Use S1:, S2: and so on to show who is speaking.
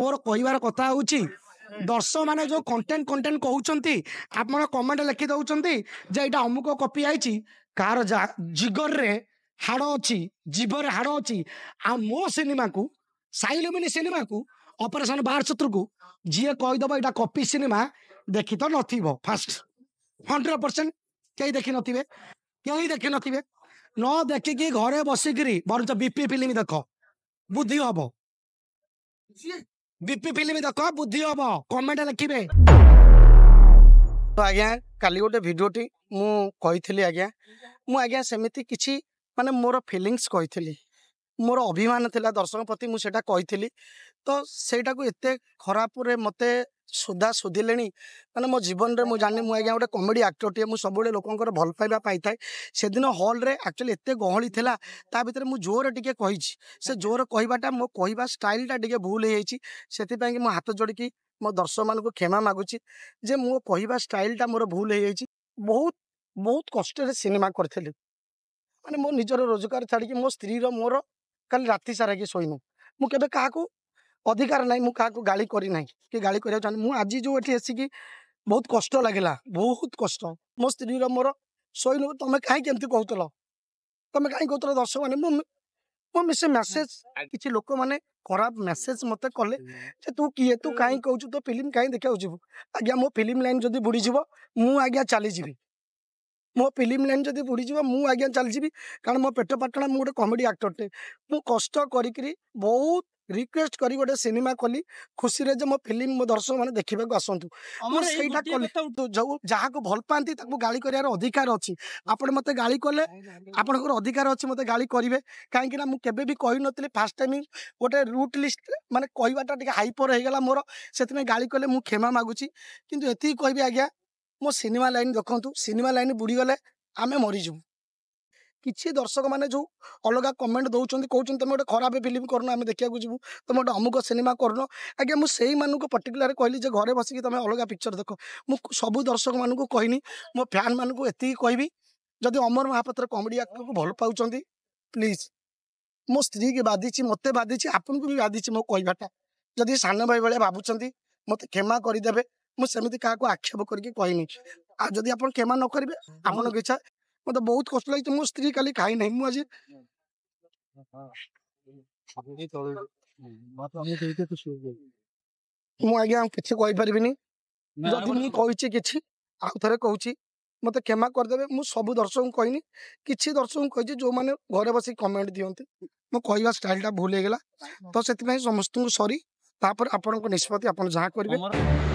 S1: ମୋର କହିବାର କଥା ହେଉଛି ଦର୍ଶମାନେ ଯେଉଁ କଣ୍ଟେଣ୍ଟ କଣ୍ଟେଣ୍ଟ କହୁଛନ୍ତି ଆପଣ କମେଣ୍ଟ ଲେଖି ଦେଉଛନ୍ତି ଯେ ଏଇଟା ଅମୁକ କପି ଆଇଛି କାହାର ଜିଗରରେ ହାଡ଼ ଅଛି ଜିଭରେ ହାଡ଼ ଅଛି ଆଉ ମୋ ସିନେମାକୁ ସାଇଲୁମିନି ସିନେମାକୁ ଅପରେସନ ବାହାର ଶତ୍ରୁକୁ ଯିଏ କହିଦେବ ଏଇଟା କପି ସିନେମା ଦେଖି ତ ନଥିବ ଫାଷ୍ଟ ହଣ୍ଡ୍ରେଡ଼ ପରସେଣ୍ଟ କେହି ଦେଖିନଥିବେ କେହି ଦେଖିନଥିବେ ନ ଦେଖିକି ଘରେ ବସିକିରି ବରଞ୍ଚ ବିପି ଫିଲ୍ମ ଦେଖ ବୁଦ୍ଧି ହବ ବିପି ଫିଲ୍ମ ଦେଖ ବୁଦ୍ଧି ହବ କମେଣ୍ଟ ଲେଖିବେ ଆଜ୍ଞା କାଲି ଗୋଟେ ଭିଡ଼ିଓଟି ମୁଁ କହିଥିଲି ଆଜ୍ଞା ମୁଁ ଆଜ୍ଞା ସେମିତି କିଛି ମାନେ ମୋର ଫିଲିଙ୍ଗସ୍ କହିଥିଲି ମୋର ଅଭିମାନ ଥିଲା ଦର୍ଶକ ପ୍ରତି ମୁଁ ସେଇଟା କହିଥିଲି ତ ସେଇଟାକୁ ଏତେ ଖରାପରେ ମୋତେ ସୁଧା ଶୋଧିଲେଣି ମାନେ ମୋ ଜୀବନରେ ମୁଁ ଜାଣିନି ମୁଁ ଆଜ୍ଞା ଗୋଟେ କମେଡ଼ି ଆକ୍ଟରଟିଏ ମୁଁ ସବୁବେଳେ ଲୋକଙ୍କର ଭଲ ପାଇବା ପାଇଥାଏ ସେଦିନ ହଲ୍ରେ ଆକ୍ଚୁଆଲି ଏତେ ଗହଳି ଥିଲା ତା ଭିତରେ ମୁଁ ଜୋରରେ ଟିକେ କହିଛି ସେ ଜୋର କହିବାଟା ମୋ କହିବା ଷ୍ଟାଇଲ୍ଟା ଟିକେ ଭୁଲ ହେଇଯାଇଛି ସେଥିପାଇଁକି ମୁଁ ହାତ ଯୋଡ଼ିକି ମୋ ଦର୍ଶକମାନଙ୍କୁ କ୍ଷମା ମାଗୁଛି ଯେ ମୋ କହିବା ଷ୍ଟାଇଲ୍ଟା ମୋର ଭୁଲ ହେଇଯାଇଛି ବହୁତ ବହୁତ କଷ୍ଟରେ ସିନେମା କରିଥିଲି ମାନେ ମୋ ନିଜର ରୋଜଗାର ଛାଡ଼ିକି ମୋ ସ୍ତ୍ରୀର ମୋର କାଲି ରାତି ସାରା କି ଶୋଇନୁ ମୁଁ କେବେ କାହାକୁ अधिकार ना मुझे गाड़ी करना कि गाड़ी कर आज जो ये आसिक बहुत कष्ट लगेगा बहुत कष मो स्त्री मोर शोन तुम्हें कहीं कहते तुम कहीं कहते दर्शक मैंने मुझ मेसेज किसी लोक मैंने खराब मेसेज मत कले तू किए तू कहीं कौ तू फिल्म कहीं देखा जीव आज्ञा मो फिल्म लाइन जब बुड़ीजी मुझा चलीजी मो फिल्म लाइन जब बुड़ीजी मुझा चलीजी कारण मो पेट पाटना मुझे गोटे कमेडी आक्टर टे मुझ कष्ट कर बहुत ରିକ୍ୱେଷ୍ଟ କରି ଗୋଟେ ସିନେମା କଲି ଖୁସିରେ ଯେ ମୋ ଫିଲ୍ମ ମୋ ଦର୍ଶକମାନେ ଦେଖିବାକୁ ଆସନ୍ତୁ ମୁଁ ସେଇଟା କଲି ଯୋଉ ଯାହାକୁ ଭଲ ପାଆନ୍ତି ତାକୁ ଗାଳି କରିବାର ଅଧିକାର ଅଛି ଆପଣ ମୋତେ ଗାଳି କଲେ ଆପଣଙ୍କର ଅଧିକାର ଅଛି ମୋତେ ଗାଳି କରିବେ କାହିଁକି ନା ମୁଁ କେବେ ବି କହିନଥିଲି ଫାର୍ଷ୍ଟ ଟାଇମ୍ ଗୋଟେ ରୁଟ୍ ଲିଷ୍ଟ ମାନେ କହିବାଟା ଟିକେ ହାଇପର ହେଇଗଲା ମୋର ସେଥିପାଇଁ ଗାଳି କଲେ ମୁଁ କ୍ଷମା ମାଗୁଛି କିନ୍ତୁ ଏତିକି କହିବି ଆଜ୍ଞା ମୋ ସିନେମା ଲାଇନ୍ ଦେଖନ୍ତୁ ସିନେମା ଲାଇନ୍ ବୁଡ଼ିଗଲେ ଆମେ ମରିଯିବୁ କିଛି ଦର୍ଶକମାନେ ଯେଉଁ ଅଲଗା କମେଣ୍ଟ ଦେଉଛନ୍ତି କହୁଛନ୍ତି ତୁମେ ଗୋଟେ ଖରାପ ଫିଲ୍ମ କରୁନ ଆମେ ଦେଖିବାକୁ ଯିବୁ ତୁମେ ଗୋଟେ ଅମୁକ ସିନେମା କରୁନ ଆଜ୍ଞା ମୁଁ ସେଇମାନଙ୍କୁ ପର୍ଟିକୁଲାର କହିଲି ଯେ ଘରେ ବସିକି ତୁମେ ଅଲଗା ପିକ୍ଚର ଦେଖ ମୁଁ ସବୁ ଦର୍ଶକମାନଙ୍କୁ କହିନି ମୋ ଫ୍ୟାନ୍ମାନଙ୍କୁ ଏତିକି କହିବି ଯଦି ଅମର ମହାପାତ୍ର କମେଡ଼ି ଆକ୍ଟରକୁ ଭଲ ପାଉଛନ୍ତି ପ୍ଲିଜ୍ ମୋ ସ୍ତ୍ରୀକି ବାଧିଛି ମୋତେ ବାଧିଛି ଆପଣଙ୍କୁ ବି ବାଧିଛି ମୋ କହିବାଟା ଯଦି ସାନ ଭାଇ ଭଳିଆ ଭାବୁଛନ୍ତି ମୋତେ କ୍ଷମା କରିଦେବେ ମୁଁ ସେମିତି କାହାକୁ ଆକ୍ଷେପ କରିକି କହିନି ଆଉ ଯଦି ଆପଣ କ୍ଷମା ନ କରିବେ ଆପଣଙ୍କ ଇଚ୍ଛା ମତେ ବହୁତ କଷ୍ଟ ଲାଗିଛି ମୋ ସ୍ତ୍ରୀ କାଲି ଖାଇ ନାହିଁ ମୁଁ ଆଜି ମୁଁ ଆଜ୍ଞା କିଛି କହିପାରିବିନି ଯଦି ମୁଁ କହିଛି କିଛି ଆଉ ଥରେ କହୁଛି ମତେ କ୍ଷମା କରିଦେବେ ମୁଁ ସବୁ ଦର୍ଶକଙ୍କୁ କହିନି କିଛି ଦର୍ଶକଙ୍କୁ କହିଛି ଯୋଉମାନେ ଘରେ ବସିକି କମେଣ୍ଟ ଦିଅନ୍ତି ମୋ କହିବା ଷ୍ଟାଇଲଟା ଭୁଲ ହେଇଗଲା ତ ସେଥିପାଇଁ ସମସ୍ତଙ୍କୁ ସରି ତାପରେ ଆପଣଙ୍କ ନିଷ୍ପତ୍ତି ଆପଣ ଯାହା କରିବେ